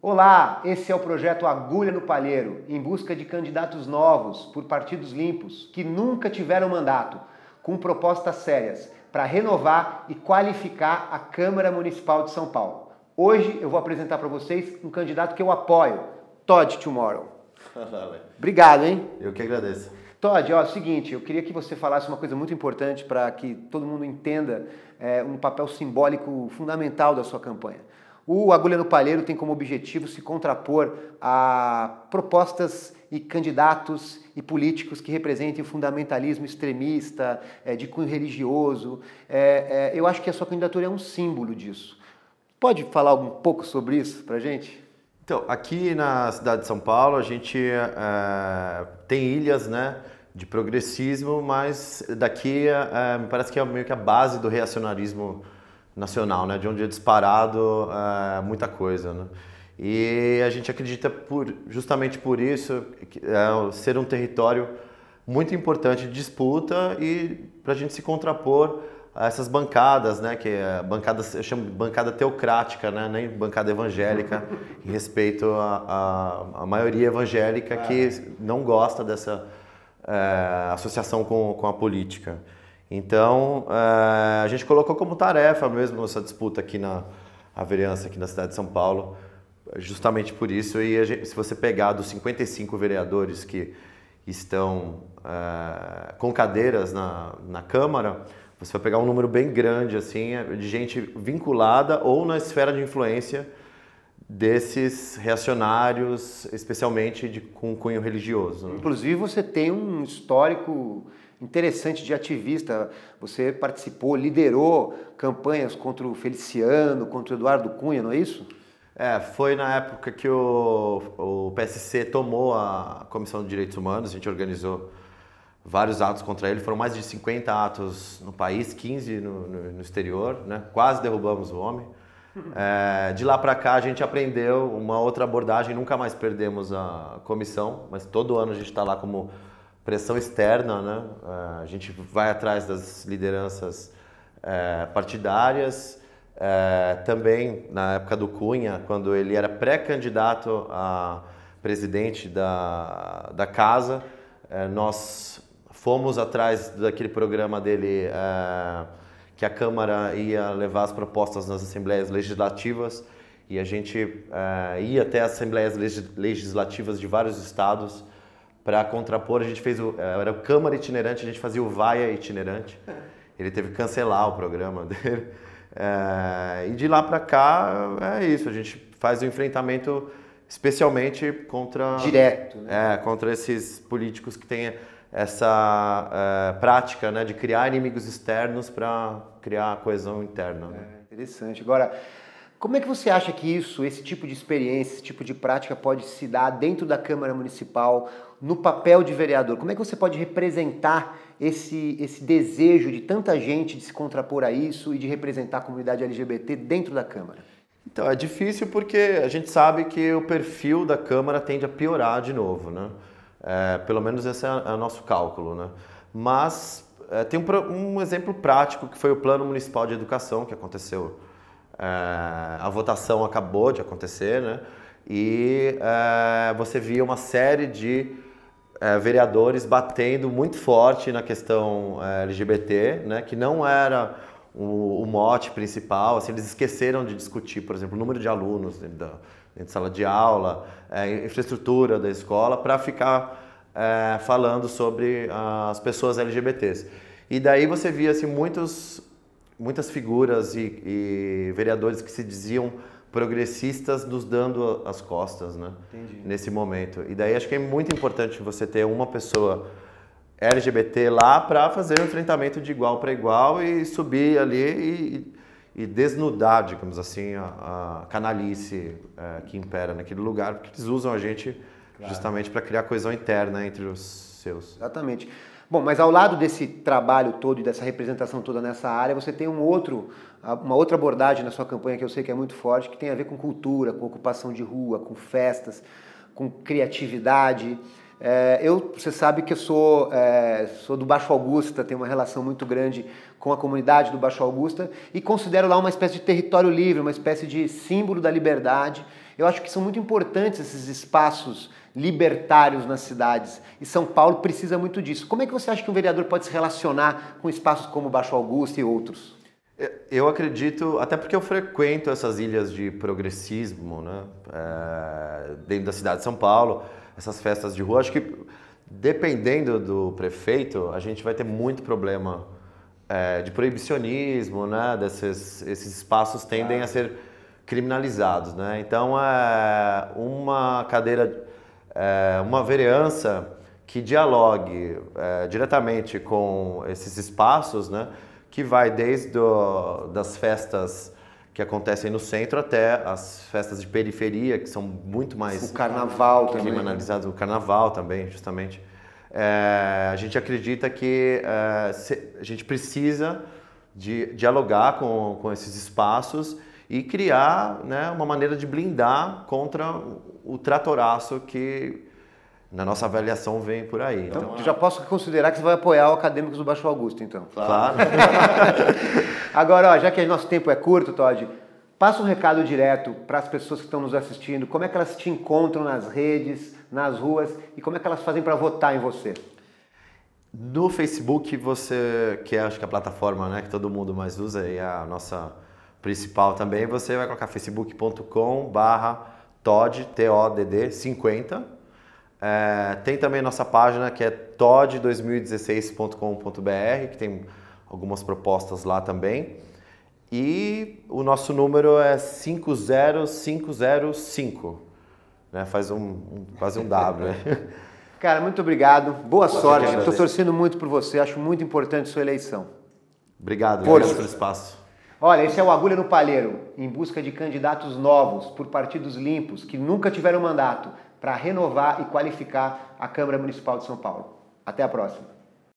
Olá, esse é o projeto Agulha no Palheiro, em busca de candidatos novos por partidos limpos que nunca tiveram mandato, com propostas sérias para renovar e qualificar a Câmara Municipal de São Paulo. Hoje eu vou apresentar para vocês um candidato que eu apoio, Todd Tomorrow. Obrigado, hein? Eu que agradeço. Todd, ó, é o seguinte, eu queria que você falasse uma coisa muito importante para que todo mundo entenda é, um papel simbólico fundamental da sua campanha. O Agulha no Palheiro tem como objetivo se contrapor a propostas e candidatos e políticos que representem o fundamentalismo extremista, é, de cunho religioso. É, é, eu acho que a sua candidatura é um símbolo disso. Pode falar um pouco sobre isso para gente? Então, aqui na cidade de São Paulo, a gente é, tem ilhas né, de progressismo, mas daqui é, me parece que é meio que a base do reacionarismo nacional, né? De onde é disparado é, muita coisa, né? E a gente acredita por, justamente por isso que, é, ser um território muito importante de disputa e para a gente se contrapor a essas bancadas, né? Que é bancada, eu chamo de bancada teocrática, né? Nem bancada evangélica, em respeito à maioria evangélica que é. não gosta dessa é, associação com, com a política. Então, eh, a gente colocou como tarefa mesmo essa disputa aqui na a vereança, aqui na cidade de São Paulo, justamente por isso. E gente, se você pegar dos 55 vereadores que estão é, com cadeiras na, na Câmara, você vai pegar um número bem grande assim é de gente vinculada ou na esfera de influência desses reacionários, especialmente de, com cunho religioso. Né? Inclusive, você tem um histórico interessante de ativista. Você participou, liderou campanhas contra o Feliciano, contra o Eduardo Cunha, não é isso? É, foi na época que o, o PSC tomou a Comissão de Direitos Humanos, a gente organizou vários atos contra ele, foram mais de 50 atos no país, 15 no, no, no exterior, né? quase derrubamos o homem. É, de lá para cá a gente aprendeu uma outra abordagem, nunca mais perdemos a comissão, mas todo ano a gente está lá como pressão externa, né? a gente vai atrás das lideranças é, partidárias. É, também na época do Cunha, quando ele era pré-candidato a presidente da, da casa, é, nós fomos atrás daquele programa dele que a Câmara ia levar as propostas nas assembleias legislativas e a gente ia até as assembleias legislativas de vários estados para contrapor, a gente fez o. Eh, era o Câmara Itinerante, a gente fazia o Vaia Itinerante. Ele teve que cancelar o programa dele. É, e de lá para cá é isso, a gente faz o enfrentamento especialmente contra. Direto, né? É, contra esses políticos que têm essa é, prática né, de criar inimigos externos para criar coesão interna. Né? É, interessante. Agora. Como é que você acha que isso, esse tipo de experiência, esse tipo de prática pode se dar dentro da Câmara Municipal, no papel de vereador? Como é que você pode representar esse, esse desejo de tanta gente de se contrapor a isso e de representar a comunidade LGBT dentro da Câmara? Então, é difícil porque a gente sabe que o perfil da Câmara tende a piorar de novo, né? É, pelo menos esse é, é o nosso cálculo, né? Mas é, tem um, um exemplo prático que foi o Plano Municipal de Educação que aconteceu ah, a votação acabou de acontecer, né? E ah, você via uma série de ah, vereadores batendo muito forte na questão LGBT, né? Que não era o, o, mote principal, assim, eles esqueceram de discutir, por exemplo, o número de alunos dentro da dentro de sala de aula, é, infraestrutura da escola, para ficar é, falando sobre as pessoas LGBTs. E daí você via assim, muitos muitas figuras e, e, vereadores que se diziam progressistas nos dando as costas, né? Entendi. Nesse momento. E daí acho que é muito importante você ter uma pessoa LGBT lá para fazer o um enfrentamento de igual para igual e subir ali e, e desnudar, digamos assim, a, a canalice é, que impera naquele lugar, porque eles usam a gente claro. justamente para criar coesão interna entre os seus. Exatamente. Bom, mas ao lado desse trabalho todo e dessa representação toda nessa área, você tem um outro, uma outra abordagem na sua campanha que eu sei que é muito forte, que tem a ver com cultura, com ocupação de rua, com festas, com criatividade. É, eu, você sabe que eu sou, é, sou do Baixo Augusta, tenho uma relação muito grande com a comunidade do Baixo Augusta e considero lá uma espécie de território livre, uma espécie de símbolo da liberdade. Eu acho que são muito importantes esses espaços libertários nas cidades. E São Paulo precisa muito disso. Como é que você acha que um vereador pode se relacionar com espaços como Baixo Augusto e outros? É, eu acredito, até porque eu frequento essas ilhas de progressismo, né? É, dentro da cidade de São Paulo, essas festas de rua. Acho que dependendo do prefeito, a gente vai ter muito problema é, de proibicionismo, né? Desses, esses espaços tendem a ser criminalizados, né? Então, é, uma cadeira é, uma vereança que dialogue é, diretamente com esses espaços, né, que vai desde o, das festas que acontecem no centro até as festas de periferia, que são muito mais... O carnaval também. Né? Criminalizados, o carnaval também, justamente. É, a gente acredita que é, se, a gente precisa de dialogar com, com esses espaços e criar né, uma maneira de blindar contra o tratoraço que na nossa avaliação vem por aí. Então, então já posso considerar que você vai apoiar o Acadêmicos do Baixo Augusto, então. Claro. Agora, ó, já que nosso tempo é curto, Todd, passa um recado direto para as pessoas que estão nos assistindo. Como é que elas te encontram nas redes, nas ruas e como é que elas fazem para votar em você? No Facebook, você, que é acho que a plataforma né, que todo mundo mais usa e é a nossa principal também, você vai colocar facebook.com barra todd T-O-D-D, 50. É, tem também nossa página que é tod2016.com.br, que tem algumas propostas lá também. E o nosso número é 50505. Né? Faz um, um quase um W, né? Cara, muito obrigado. Boa Você sorte. Estou torcendo muito por você. Acho muito importante sua eleição. Obrigado. Obrigado pelo espaço. Olha, esse é o Agulha no Palheiro, em busca de candidatos novos por partidos limpos que nunca tiveram mandato para renovar e qualificar a Câmara Municipal de São Paulo. Até a próxima.